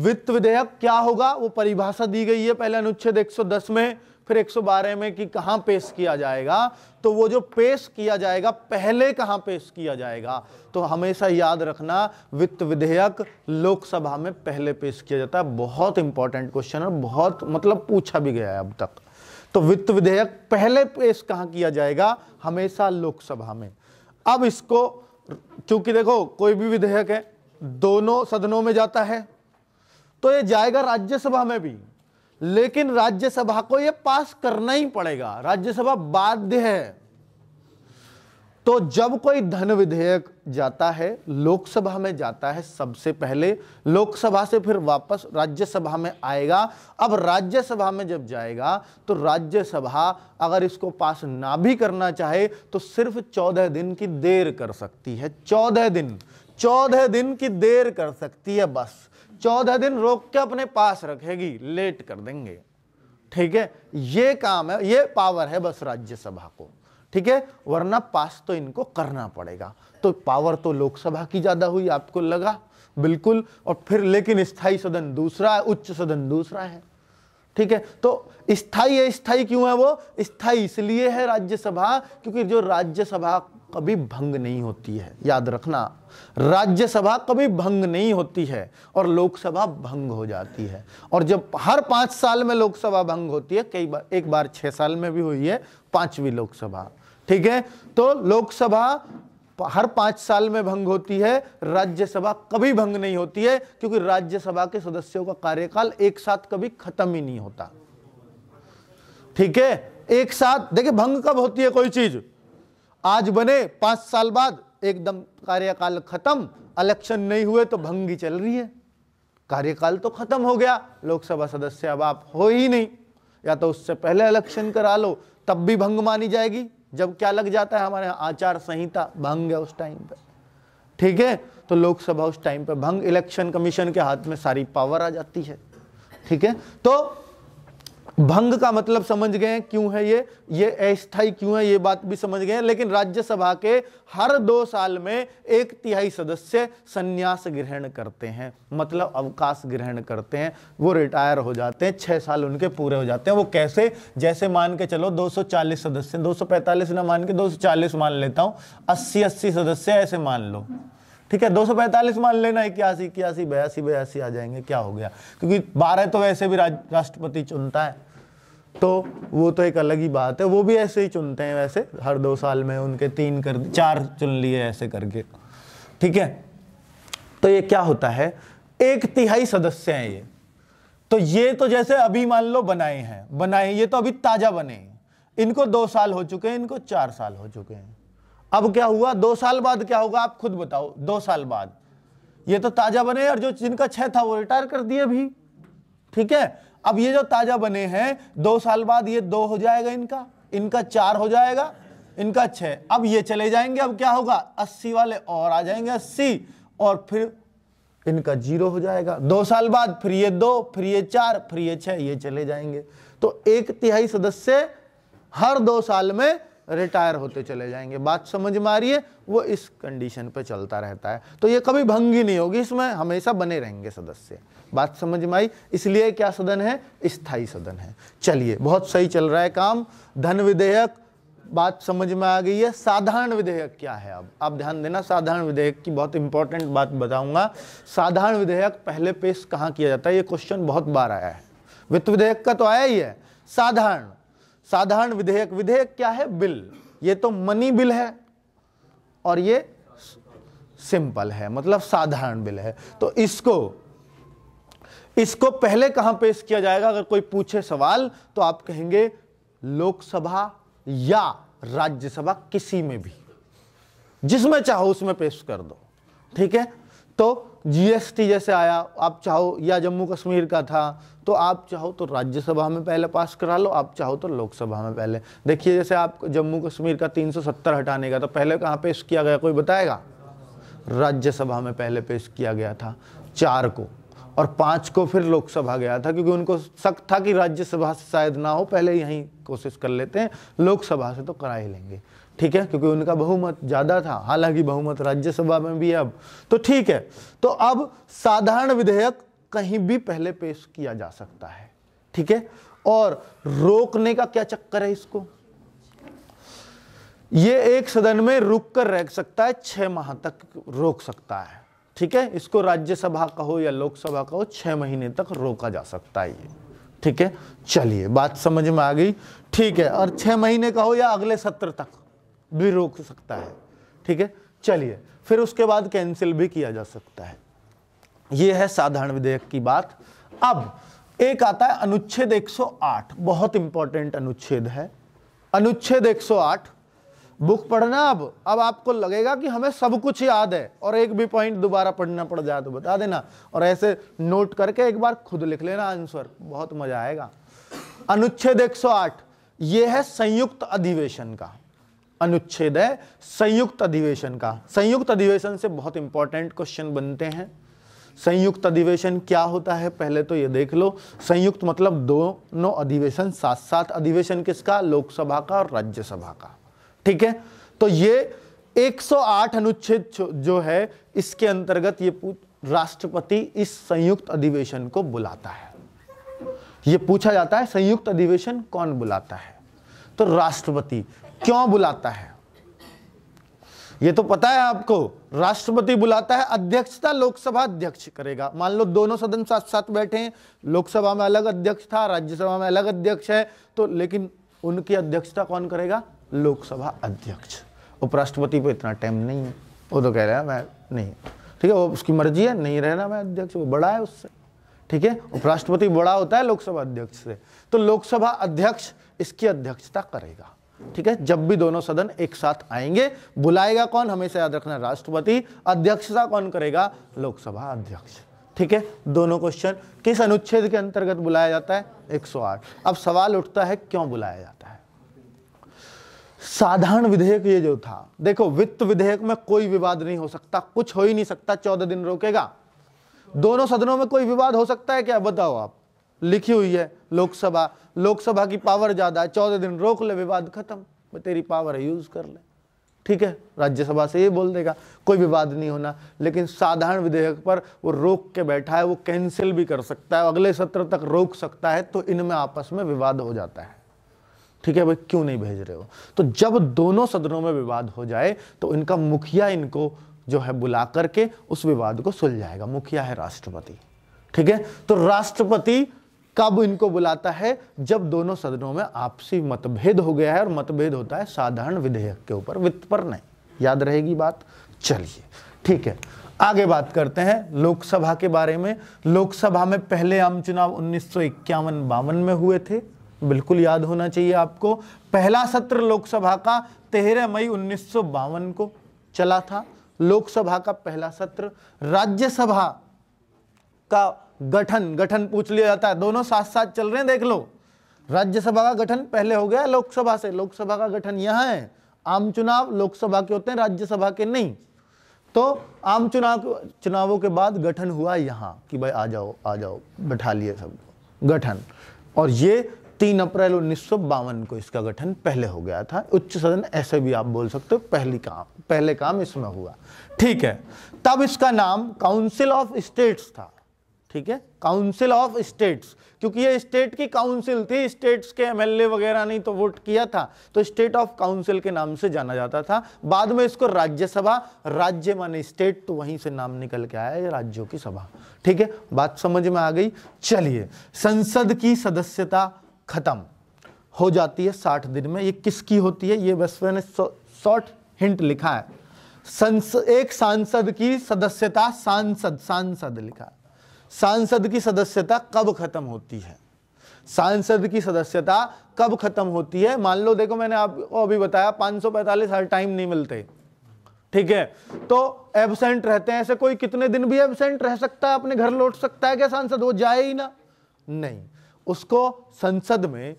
वित्त विधेयक क्या होगा वो परिभाषा दी गई है पहले अनुच्छेद 110 में फिर 112 में कि कहाँ पेश किया जाएगा तो वो जो पेश किया जाएगा पहले कहाँ पेश किया जाएगा तो हमेशा याद रखना वित्त विधेयक लोकसभा में पहले पेश किया जाता है बहुत इंपॉर्टेंट क्वेश्चन है बहुत मतलब पूछा भी गया है अब तक तो वित्त विधेयक पहले पेश कहाँ किया जाएगा हमेशा लोकसभा में अब इसको क्योंकि देखो कोई भी विधेयक है दोनों सदनों में जाता है तो ये जाएगा राज्यसभा में भी लेकिन राज्यसभा को यह पास करना ही पड़ेगा राज्यसभा बाध्य है तो जब कोई धन विधेयक जाता है लोकसभा में जाता है सबसे पहले लोकसभा से फिर वापस राज्यसभा में आएगा अब राज्यसभा में जब जाएगा तो राज्यसभा अगर इसको पास ना भी करना चाहे तो सिर्फ चौदह दिन की देर कर सकती है चौदह दिन चौदह दिन की देर कर सकती है बस चौदह दिन रोक के अपने पास रखेगी लेट कर देंगे ठीक है ये काम है ये पावर है बस राज्यसभा को ठीक है वरना पास तो इनको करना पड़ेगा तो पावर तो लोकसभा की ज्यादा हुई आपको लगा बिल्कुल और फिर लेकिन स्थायी सदन दूसरा है उच्च सदन दूसरा है ठीक है तो स्थाई है स्थाई क्यों है वो स्थाई इसलिए है राज्यसभा क्योंकि जो राज्यसभा कभी भंग नहीं होती है याद रखना राज्यसभा कभी भंग नहीं होती है और लोकसभा भंग हो जाती है और जब हर पांच साल में लोकसभा भंग होती है कई बार एक बार छह साल में भी हुई है पांचवी लोकसभा ठीक है तो लोकसभा हर पांच साल में भंग होती है राज्यसभा कभी भंग नहीं होती है क्योंकि राज्यसभा के सदस्यों का कार्यकाल एक साथ कभी खत्म ही नहीं होता ठीक है एक साथ देखिए भंग कब होती है कोई चीज आज बने पांच साल बाद एकदम कार्यकाल खत्म इलेक्शन नहीं हुए तो भंग ही चल रही है कार्यकाल तो खत्म हो गया लोकसभा सदस्य अब आप हो ही नहीं या तो उससे पहले इलेक्शन करा लो तब भी भंग मानी जाएगी जब क्या लग जाता है हमारे यहाँ आचार संहिता भंग है उस टाइम पर ठीक है तो लोकसभा उस टाइम पर भंग इलेक्शन कमीशन के हाथ में सारी पावर आ जाती है ठीक है तो भंग का मतलब समझ गए क्यों है ये ये अस्थाई क्यों है ये बात भी समझ गए लेकिन राज्यसभा के हर दो साल में एक तिहाई सदस्य संन्यास ग्रहण करते हैं मतलब अवकाश ग्रहण करते हैं वो रिटायर हो जाते हैं छः साल उनके पूरे हो जाते हैं वो कैसे जैसे मान के चलो 240 सदस्य 245 ना मान के 240 मान लेता हूँ अस्सी अस्सी सदस्य ऐसे मान लो ठीक है 245 मान लेना इक्यासी इक्यासी बयासी बयासी आ जाएंगे क्या हो गया क्योंकि बारह तो वैसे भी राष्ट्रपति चुनता है तो वो तो एक अलग ही बात है वो भी ऐसे ही चुनते हैं वैसे हर दो साल में उनके तीन कर चार चुन लिए ऐसे करके ठीक है तो ये क्या होता है एक तिहाई सदस्य हैं ये तो ये तो जैसे अभी मान लो बनाए हैं बनाए ये तो अभी ताज़ा बने हैं इनको दो साल हो चुके हैं इनको चार साल हो चुके हैं अब क्या हुआ दो साल बाद क्या होगा आप खुद बताओ दो साल बाद ये तो ताज़ा बने और जो जिनका छह था वो रिटायर कर दिए भी ठीक है अब ये जो ताजा बने हैं दो साल बाद ये दो हो जाएगा इनका इनका चार हो जाएगा इनका छह अब ये चले जाएंगे अब क्या होगा अस्सी वाले और आ जाएंगे अस्सी और फिर इनका जीरो हो जाएगा दो साल बाद फिर ये दो फिर ये चार फिर ये छह ये चले जाएंगे तो एक तिहाई सदस्य हर दो साल में रिटायर होते चले जाएंगे बात समझ में आ रही है वो इस कंडीशन पे चलता रहता है तो ये कभी भंगी नहीं होगी इसमें हमेशा बने रहेंगे सदस्य बात समझ में आई इसलिए क्या सदन है स्थाई सदन है चलिए बहुत सही चल रहा है काम धन विधेयक बात समझ में आ गई है साधारण विधेयक क्या है अब आप ध्यान देना साधारण विधेयक की बहुत इंपॉर्टेंट बात बताऊंगा साधारण विधेयक पहले पेश कहाँ किया जाता है ये क्वेश्चन बहुत बार आया है वित्त विधेयक का तो आया ही है साधारण साधारण विधेयक विधेयक क्या है बिल ये तो मनी बिल है और ये सिंपल है मतलब साधारण बिल है तो इसको इसको पहले कहां पेश किया जाएगा अगर कोई पूछे सवाल तो आप कहेंगे लोकसभा या राज्यसभा किसी में भी जिसमें चाहो उसमें पेश कर दो ठीक है तो जीएसटी जैसे आया आप चाहो या जम्मू कश्मीर का था तो आप चाहो तो राज्यसभा में पहले पास करा लो आप चाहो तो लोकसभा में पहले देखिए जैसे आप जम्मू कश्मीर का 370 हटाने का तो पहले कहाँ पेश किया गया कोई बताएगा राज्यसभा में पहले पेश किया गया था चार को और पांच को फिर लोकसभा गया था क्योंकि उनको शक था कि राज्यसभा से शायद ना हो पहले यहीं कोशिश कर लेते हैं लोकसभा से तो करा ही लेंगे ठीक है क्योंकि उनका बहुमत ज़्यादा था हालांकि बहुमत राज्यसभा में भी है अब तो ठीक है तो अब साधारण विधेयक कहीं भी पहले पेश किया जा सकता है ठीक है और रोकने का क्या चक्कर है इसको ये एक सदन में रुक कर रह सकता है छह माह तक रोक सकता है ठीक है इसको राज्यसभा का हो या लोकसभा का हो छह महीने तक रोका जा सकता है ये ठीक है चलिए बात समझ में आ गई ठीक है और छह महीने का हो या अगले सत्र तक भी रोक सकता है ठीक है चलिए फिर उसके बाद कैंसिल भी किया जा सकता है यह है साधारण विधेयक की बात अब एक आता है अनुच्छेद 108 बहुत इंपॉर्टेंट अनुच्छेद है अनुच्छेद 108 बुक पढ़ना अब अब आपको लगेगा कि हमें सब कुछ याद है और एक भी पॉइंट दोबारा पढ़ना पड़ जाए तो बता देना और ऐसे नोट करके एक बार खुद लिख लेना आंसर बहुत मजा आएगा अनुच्छेद 108 यह है संयुक्त अधिवेशन का अनुच्छेद है संयुक्त अधिवेशन का संयुक्त अधिवेशन से बहुत इंपॉर्टेंट क्वेश्चन बनते हैं संयुक्त अधिवेशन क्या होता है पहले तो ये देख लो संयुक्त मतलब दोनों अधिवेशन साथ साथ अधिवेशन किसका लोकसभा का और राज्यसभा का ठीक है तो ये 108 अनुच्छेद जो है इसके अंतर्गत ये राष्ट्रपति इस संयुक्त अधिवेशन को बुलाता है ये पूछा जाता है संयुक्त अधिवेशन कौन बुलाता है तो राष्ट्रपति क्यों बुलाता है ये तो पता है आपको राष्ट्रपति बुलाता है अध्यक्षता लोकसभा अध्यक्ष करेगा मान लो दोनों सदन साथ साथ बैठे हैं लोकसभा में अलग अध्यक्ष था राज्यसभा में अलग अध्यक्ष है तो लेकिन उनकी अध्यक्षता कौन करेगा लोकसभा अध्यक्ष उपराष्ट्रपति पे इतना टाइम नहीं है वो तो कह रहा है मैं नहीं ठीक है वो उसकी मर्जी है नहीं रहना मैं अध्यक्ष वो बड़ा है उससे ठीक है उपराष्ट्रपति बड़ा होता है लोकसभा अध्यक्ष से तो लोकसभा अध्यक्ष इसकी अध्यक्षता करेगा ठीक है जब भी दोनों सदन एक साथ आएंगे बुलाएगा कौन हमेशा याद रखना राष्ट्रपति अध्यक्षता कौन करेगा लोकसभा अध्यक्ष ठीक है दोनों क्वेश्चन किस अनुच्छेद के अंतर्गत बुलाया जाता है 108 अब सवाल उठता है क्यों बुलाया जाता है साधारण विधेयक ये जो था देखो वित्त विधेयक में कोई विवाद नहीं हो सकता कुछ हो ही नहीं सकता चौदह दिन रोकेगा दोनों सदनों में कोई विवाद हो सकता है क्या बताओ आप लिखी हुई है लोकसभा लोकसभा की पावर ज्यादा है चौदह दिन रोक ले विवाद खत्म तेरी पावर है यूज कर ले ठीक है राज्यसभा से ये बोल देगा कोई विवाद नहीं होना लेकिन साधारण विधेयक पर वो रोक के बैठा है वो कैंसिल भी कर सकता है अगले सत्र तक रोक सकता है तो इनमें आपस में विवाद हो जाता है ठीक है भाई क्यों नहीं भेज रहे हो तो जब दोनों सदनों में विवाद हो जाए तो इनका मुखिया इनको जो है बुला करके उस विवाद को सुलझाएगा मुखिया है राष्ट्रपति ठीक है तो राष्ट्रपति कब इनको बुलाता है जब दोनों सदनों में आपसी मतभेद हो गया है और मतभेद होता है साधारण विधेयक के ऊपर वित्त पर नहीं याद रहेगी बात चलिए ठीक है आगे बात करते हैं लोकसभा के बारे में लोकसभा में पहले आम चुनाव उन्नीस सौ में हुए थे बिल्कुल याद होना चाहिए आपको पहला सत्र लोकसभा का तेरह मई उन्नीस को चला था लोकसभा का पहला सत्र राज्यसभा का गठन गठन पूछ लिया जाता है दोनों साथ साथ चल रहे हैं देख लो राज्यसभा का गठन पहले हो गया लोकसभा से लोकसभा का गठन यहां है आम चुनाव लोकसभा के होते हैं राज्यसभा के नहीं तो आम चुनाव चुनावों के बाद गठन हुआ यहां कि भाई आ जाओ आ जाओ बैठा लिए सबको गठन और ये तीन अप्रैल उन्नीस को इसका गठन पहले हो गया था उच्च सदन ऐसे भी आप बोल सकते हो पहली काम पहले काम इसमें हुआ ठीक है तब इसका नाम काउंसिल ऑफ स्टेट्स था ठीक है काउंसिल ऑफ स्टेट्स क्योंकि ये स्टेट की काउंसिल थी स्टेट्स के एमएलए वगैरह ने तो वोट किया था तो स्टेट ऑफ काउंसिल के नाम से जाना जाता था बाद में इसको राज्यसभा राज्य माने स्टेट तो वहीं से नाम निकल के आया ये राज्यों की सभा ठीक है बात समझ में आ गई चलिए संसद की सदस्यता ख़त्म हो जाती है साठ दिन में ये किसकी होती है ये वैश्वे ने शॉर्ट हिंट लिखा है संस एक सांसद की सदस्यता सांसद सांसद लिखा सांसद की सदस्यता कब खत्म होती है सांसद की सदस्यता कब खत्म होती है मान लो देखो मैंने आपको अभी बताया 545 हर टाइम नहीं मिलते ठीक है तो एबसेंट रहते हैं ऐसे कोई कितने दिन भी एबसेंट रह सकता है अपने घर लौट सकता है क्या सांसद वो जाए ही ना नहीं उसको संसद में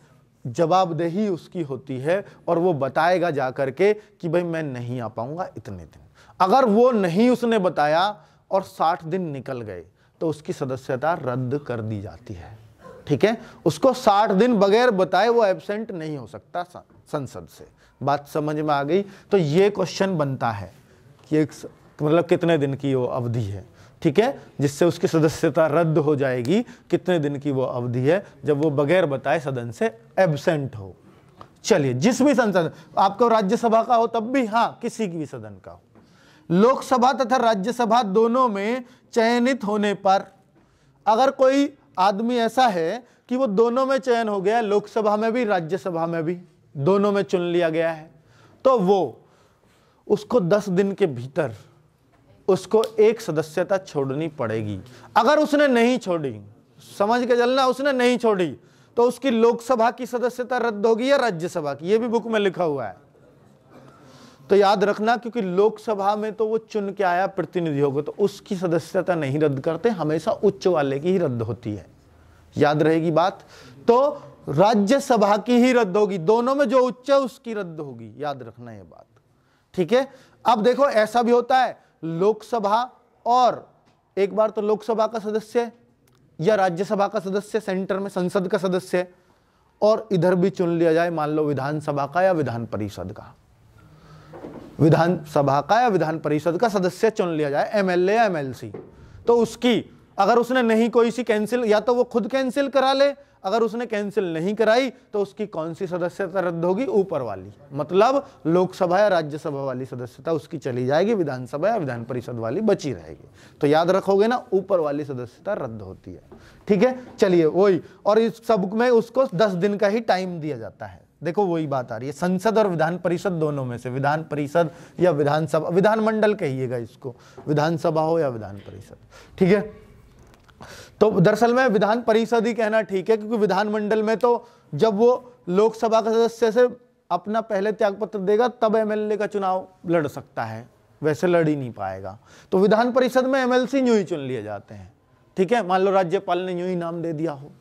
जवाबदेही उसकी होती है और वो बताएगा जा करके के कि भाई मैं नहीं आ पाऊंगा इतने दिन अगर वो नहीं उसने बताया और साठ दिन निकल गए तो उसकी सदस्यता रद्द कर दी जाती है ठीक है उसको साठ दिन बगैर बताए वो एबसेंट नहीं हो सकता संसद से बात समझ में आ गई तो ये क्वेश्चन बनता है कि एक मतलब कितने दिन की वो अवधि है ठीक है जिससे उसकी सदस्यता रद्द हो जाएगी कितने दिन की वो अवधि है जब वो बगैर बताए सदन से एबसेंट हो चलिए जिस भी संसद आपको राज्यसभा का हो तब भी हाँ किसी की भी सदन का हो लोकसभा तथा राज्यसभा दोनों में चयनित होने पर अगर कोई आदमी ऐसा है कि वो दोनों में चयन हो गया लोकसभा में भी राज्यसभा में भी दोनों में चुन लिया गया है तो वो उसको दस दिन के भीतर उसको एक सदस्यता छोड़नी पड़ेगी अगर उसने नहीं छोड़ी समझ के चलना उसने नहीं छोड़ी तो उसकी लोकसभा की सदस्यता रद्द होगी या राज्यसभा की यह भी बुक में लिखा हुआ है तो याद रखना क्योंकि लोकसभा में तो वो चुन के आया प्रतिनिधि होगा तो उसकी सदस्यता नहीं रद्द करते हमेशा उच्च वाले की ही रद्द होती है याद रहेगी बात तो राज्यसभा की ही रद्द होगी दोनों में जो उच्च है उसकी रद्द होगी याद रखना यह बात ठीक है अब देखो ऐसा भी होता है लोकसभा और एक बार तो लोकसभा का सदस्य या राज्यसभा का सदस्य सेंटर में संसद का सदस्य और इधर भी चुन लिया जाए मान लो विधानसभा का या विधान परिषद का विधानसभा का या विधान परिषद का सदस्य चुन लिया जाए एमएलए या एमएलसी तो उसकी अगर उसने नहीं कोई सी कैंसिल या तो वो खुद कैंसिल करा ले अगर उसने कैंसिल नहीं कराई तो उसकी कौन सी सदस्यता रद्द होगी ऊपर वाली मतलब लोकसभा या राज्यसभा वाली सदस्यता उसकी चली जाएगी विधानसभा या विधान परिषद वाली बची रहेगी तो याद रखोगे ना ऊपर वाली सदस्यता रद्द होती है ठीक है चलिए वही और इस सब में उसको दस दिन का ही टाइम दिया जाता है देखो वही बात आ रही है संसद और विधान परिषद दोनों में से विधान परिषद या विधानसभा विधानमंडल कहिएगा इसको विधानसभा हो या विधान परिषद ठीक है तो दरअसल में विधान परिषद ही कहना ठीक है क्योंकि विधानमंडल में तो जब वो लोकसभा का सदस्य से अपना पहले त्यागपत्र देगा तब एमएलए का चुनाव लड़ सकता है वैसे लड़ ही नहीं पाएगा तो विधान परिषद में एमएलसी यू ही चुन लिए जाते हैं ठीक है मान लो राज्यपाल ने यू ही नाम दे दिया हो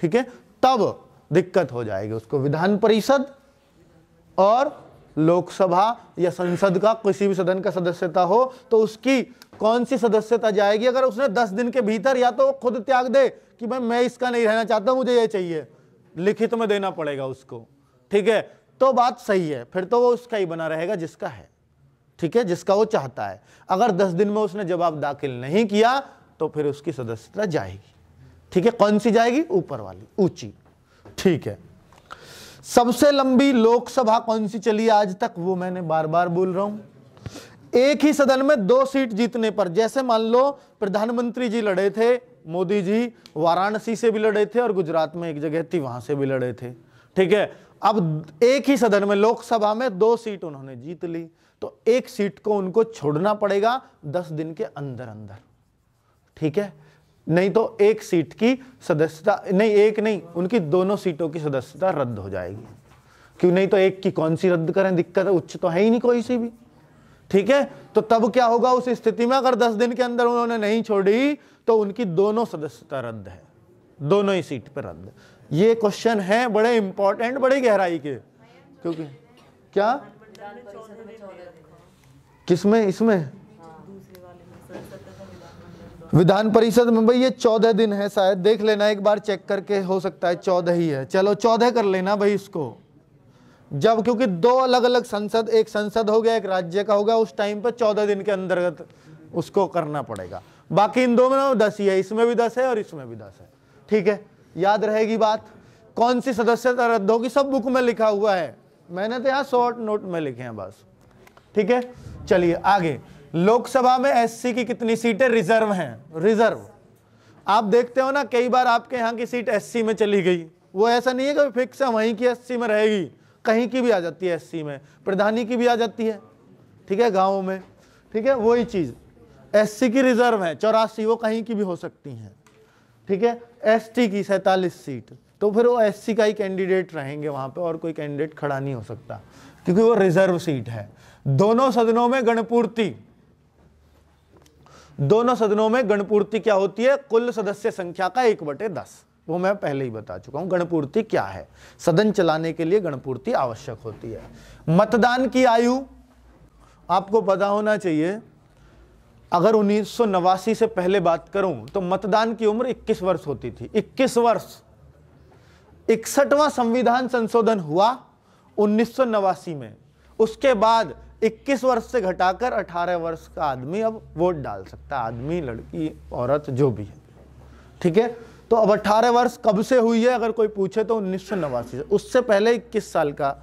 ठीक है तब दिक्कत हो जाएगी उसको विधान परिषद और लोकसभा या संसद का किसी भी सदन का सदस्यता हो तो उसकी कौन सी सदस्यता जाएगी अगर उसने दस दिन के भीतर या तो वो खुद त्याग दे कि भाई मैं इसका नहीं रहना चाहता मुझे ये चाहिए लिखित में देना पड़ेगा उसको ठीक है तो बात सही है फिर तो वो उसका ही बना रहेगा जिसका है ठीक है जिसका वो चाहता है अगर दस दिन में उसने जवाब दाखिल नहीं किया तो फिर उसकी सदस्यता जाएगी ठीक है कौन सी जाएगी ऊपर वाली ऊंची ठीक है सबसे लंबी लोकसभा कौन सी चली आज तक वो मैंने बार बार बोल रहा हूं एक ही सदन में दो सीट जीतने पर जैसे मान लो प्रधानमंत्री जी लड़े थे मोदी जी वाराणसी से भी लड़े थे और गुजरात में एक जगह थी वहां से भी लड़े थे ठीक है अब एक ही सदन में लोकसभा में दो सीट उन्होंने जीत ली तो एक सीट को उनको छोड़ना पड़ेगा दस दिन के अंदर अंदर ठीक है नहीं तो एक सीट की सदस्यता नहीं एक नहीं उनकी दोनों सीटों की सदस्यता रद्द हो जाएगी क्यों नहीं तो एक की कौन सी रद्द करें दिक्कत उच्च तो है ही नहीं कोई सी भी ठीक है तो तब क्या होगा उस स्थिति में अगर दस दिन के अंदर उन्होंने नहीं छोड़ी तो उनकी दोनों सदस्यता रद्द है दोनों ही सीट पर रद्द ये क्वेश्चन है बड़े इंपॉर्टेंट बड़े गहराई के क्योंकि क्या किसमें इसमें विधान परिषद में भाई ये चौदह दिन है शायद देख लेना एक बार चेक करके हो सकता है चौदह ही है चलो चौदह कर लेना भाई इसको जब क्योंकि दो अलग अलग संसद एक संसद हो गया एक राज्य का गया उस टाइम पर चौदह दिन के अंतर्गत उसको करना पड़ेगा बाकी इन दो में दस ही है इसमें भी दस है और इसमें भी दस है ठीक है याद रहेगी बात कौन सी सदस्यता रद्द होगी सब बुक में लिखा हुआ है मैंने तो यहाँ शॉर्ट नोट में लिखे हैं बस ठीक है चलिए आगे लोकसभा में एससी की कितनी सीटें रिजर्व हैं रिजर्व आप देखते हो ना कई बार आपके यहाँ की सीट एससी में चली गई वो ऐसा नहीं है कि फिक्स है वहीं की एससी में रहेगी कहीं की भी आ जाती है एससी में प्रधानी की भी आ जाती है ठीक है गाँव में ठीक है वही चीज़ एससी की रिजर्व है चौरासी वो कहीं की भी हो सकती हैं ठीक है एसटी की सैंतालीस सीट तो फिर वो एससी का ही कैंडिडेट रहेंगे वहाँ पे और कोई कैंडिडेट खड़ा नहीं हो सकता क्योंकि वो रिजर्व सीट है दोनों सदनों में गणपूर्ति दोनों सदनों में गणपूर्ति क्या होती है कुल सदस्य संख्या का एक बटे दस वो मैं पहले ही बता चुका हूं गणपूर्ति क्या है सदन चलाने के लिए गणपूर्ति आवश्यक होती है मतदान की आयु आपको पता होना चाहिए अगर उन्नीस से पहले बात करूं तो मतदान की उम्र 21 वर्ष होती थी 21 वर्ष इकसठवां संविधान संशोधन हुआ उन्नीस में उसके बाद 21 वर्ष से घटाकर 18 वर्ष का आदमी अब वोट डाल सकता है आदमी लड़की औरत जो भी है ठीक है तो अब 18 वर्ष कब से हुई है अगर कोई पूछे तो उन्नीस से उससे पहले इक्कीस साल का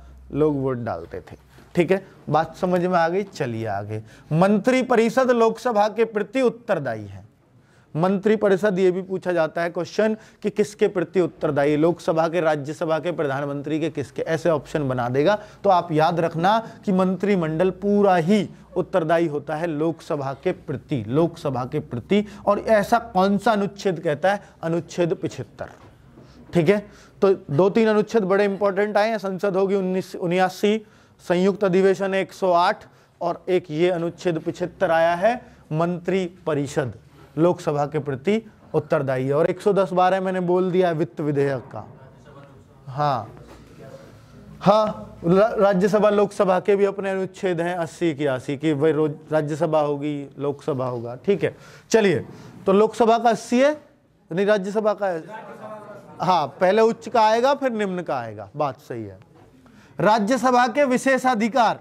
लोग वोट डालते थे ठीक है बात समझ में आ गई चलिए आगे मंत्री परिषद लोकसभा के प्रति उत्तरदायी है मंत्रिपरिषद ये भी पूछा जाता है क्वेश्चन कि किसके प्रति उत्तरदायी लोकसभा के राज्यसभा के प्रधानमंत्री के किसके ऐसे ऑप्शन बना देगा तो आप याद रखना कि मंत्रिमंडल पूरा ही उत्तरदायी होता है लोकसभा के प्रति लोकसभा के प्रति और ऐसा कौन सा अनुच्छेद कहता है अनुच्छेद पिछहत्तर ठीक है तो दो तीन अनुच्छेद बड़े इंपॉर्टेंट आए हैं संसद होगी उन्नीस उन्यासी संयुक्त अधिवेशन एक और एक ये अनुच्छेद पिछहत्तर आया है मंत्री परिषद लोकसभा के प्रति उत्तरदायी है और 110 बारह मैंने बोल दिया है वित्त विधेयक का हाँ हाँ राज्यसभा लोकसभा के भी अपने अनुच्छेद हैं अस्सी इक्यासी की वही राज्यसभा होगी लोकसभा होगा ठीक है चलिए तो लोकसभा का अस्सी है नहीं राज्यसभा का हाँ पहले उच्च का आएगा फिर निम्न का आएगा बात सही है राज्यसभा के विशेषाधिकार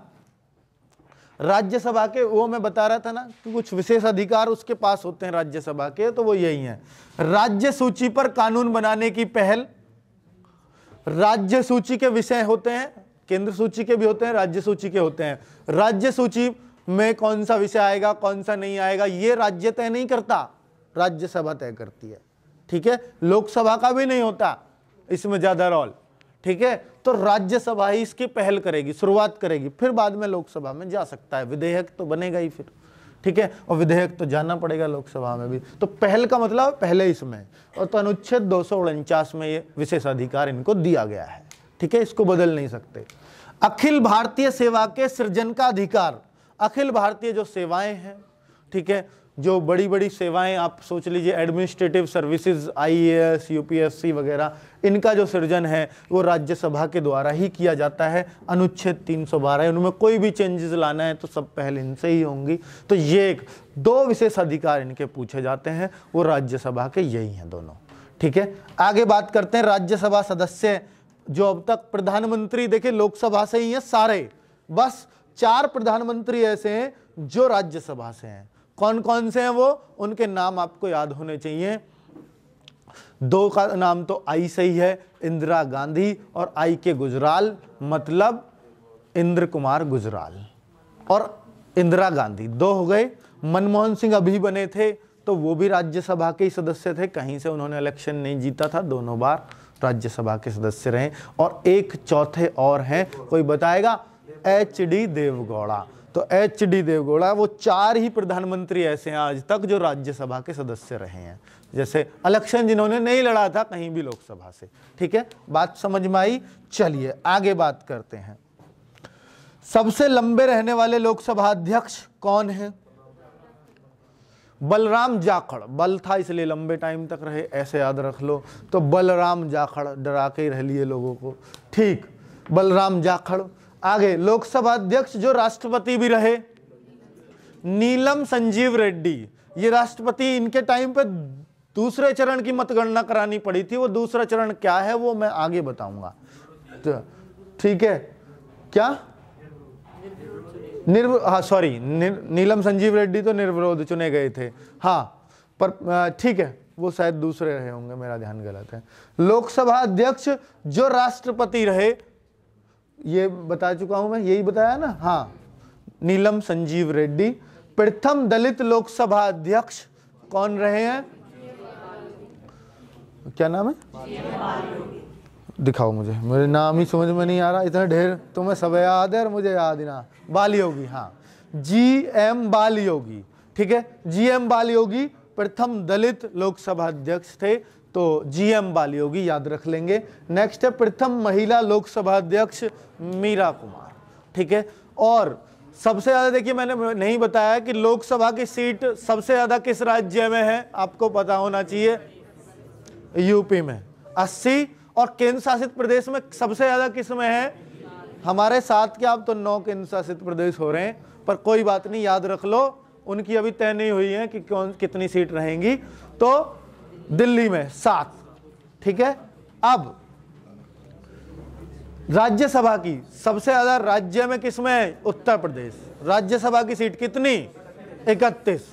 राज्यसभा के वो मैं बता रहा था ना कि कुछ विशेष अधिकार उसके पास होते हैं राज्यसभा के तो वो यही है राज्य सूची पर कानून बनाने की पहल राज्य सूची के विषय होते हैं केंद्र सूची के भी होते हैं राज्य सूची के होते हैं राज्य सूची में कौन सा विषय आएगा कौन सा नहीं आएगा ये राज्य तय नहीं करता राज्यसभा तय करती है ठीक है लोकसभा का भी नहीं होता इसमें ज्यादा रोल ठीक है तो राज्यसभा ही इसकी पहल करेगी शुरुआत करेगी फिर बाद में लोकसभा में जा सकता है विधेयक तो बनेगा ही फिर ठीक है और विधेयक तो जाना पड़ेगा लोकसभा में भी तो पहल का मतलब पहले इसमें और तो अनुच्छेद दो में ये विशेष अधिकार इनको दिया गया है ठीक है इसको बदल नहीं सकते अखिल भारतीय सेवा के सृजन का अधिकार अखिल भारतीय जो सेवाएं हैं ठीक है जो बड़ी बड़ी सेवाएं आप सोच लीजिए एडमिनिस्ट्रेटिव सर्विसेज आईएएस यूपीएससी वगैरह इनका जो सृजन है वो राज्यसभा के द्वारा ही किया जाता है अनुच्छेद 312 उनमें कोई भी चेंजेस लाना है तो सब पहले इनसे ही होंगी तो ये एक दो विशेष अधिकार इनके पूछे जाते हैं वो राज्यसभा के यही हैं दोनों ठीक है आगे बात करते हैं राज्यसभा सदस्य जो अब तक प्रधानमंत्री देखे लोकसभा से ही हैं सारे बस चार प्रधानमंत्री ऐसे हैं जो राज्यसभा से हैं कौन कौन से हैं वो उनके नाम आपको याद होने चाहिए दो का नाम तो आई से ही है इंदिरा गांधी और आई के गुजराल मतलब इंद्र कुमार गुजराल और इंदिरा गांधी दो हो गए मनमोहन सिंह अभी बने थे तो वो भी राज्यसभा के ही सदस्य थे कहीं से उन्होंने इलेक्शन नहीं जीता था दोनों बार राज्यसभा के सदस्य रहे और एक चौथे और हैं कोई बताएगा एच डी देवगौड़ा तो एच डी देवगौड़ा वो चार ही प्रधानमंत्री ऐसे हैं आज तक जो राज्यसभा के सदस्य रहे हैं जैसे इलेक्शन जिन्होंने नहीं लड़ा था कहीं भी लोकसभा से ठीक है बात समझ में आई चलिए आगे बात करते हैं सबसे लंबे रहने वाले लोकसभा अध्यक्ष कौन है बलराम जाखड़ बल था इसलिए लंबे टाइम तक रहे ऐसे याद रख लो तो बलराम जाखड़ डरा के ही रह लिए लोगों को ठीक बलराम जाखड़ आगे लोकसभा अध्यक्ष जो राष्ट्रपति भी रहे नीलम संजीव रेड्डी ये राष्ट्रपति इनके टाइम पे दूसरे चरण की मतगणना करानी पड़ी थी वो दूसरा चरण क्या है वो मैं आगे बताऊंगा ठीक है क्या निर्व हाँ सॉरी नीलम संजीव रेड्डी तो निर्विरोध चुने गए थे हाँ पर ठीक है वो शायद दूसरे रहे होंगे मेरा ध्यान गलत है लोकसभा अध्यक्ष जो राष्ट्रपति रहे ये बता चुका हूं मैं यही बताया ना हाँ नीलम संजीव रेड्डी प्रथम दलित लोकसभा अध्यक्ष कौन रहे हैं क्या नाम है दिखाओ मुझे मेरे नाम ही समझ में नहीं आ रहा इतना ढेर तो मैं सब याद है और मुझे याद ही ना बाल योगी हाँ जी एम बाल योगी ठीक है जी एम बाल योगी प्रथम दलित लोकसभा अध्यक्ष थे तो जीएम बाली होगी याद रख लेंगे नेक्स्ट है प्रथम महिला लोकसभा अध्यक्ष मीरा कुमार ठीक है और सबसे ज़्यादा देखिए मैंने नहीं बताया कि लोकसभा की सीट सबसे ज़्यादा किस राज्य में है आपको पता होना चाहिए यूपी में अस्सी और केंद्र शासित प्रदेश में सबसे ज़्यादा किस में है हमारे साथ क्या आप तो नौ केंद्र शासित प्रदेश हो रहे हैं पर कोई बात नहीं याद रख लो उनकी अभी तय नहीं हुई है कि कौन कितनी सीट रहेंगी तो दिल्ली में सात ठीक है अब राज्यसभा की सबसे ज्यादा राज्य में किसमें उत्तर प्रदेश राज्यसभा की सीट कितनी इकतीस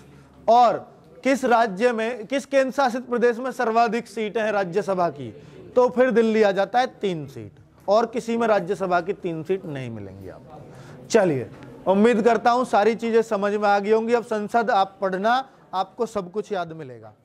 और किस राज्य में किस केंद्र शासित प्रदेश में सर्वाधिक सीटें हैं राज्यसभा की तो फिर दिल्ली आ जाता है तीन सीट और किसी में राज्यसभा की तीन सीट नहीं मिलेंगी आपको चलिए उम्मीद करता हूं सारी चीज़ें समझ में आ गई होंगी अब संसद आप पढ़ना आपको सब कुछ याद मिलेगा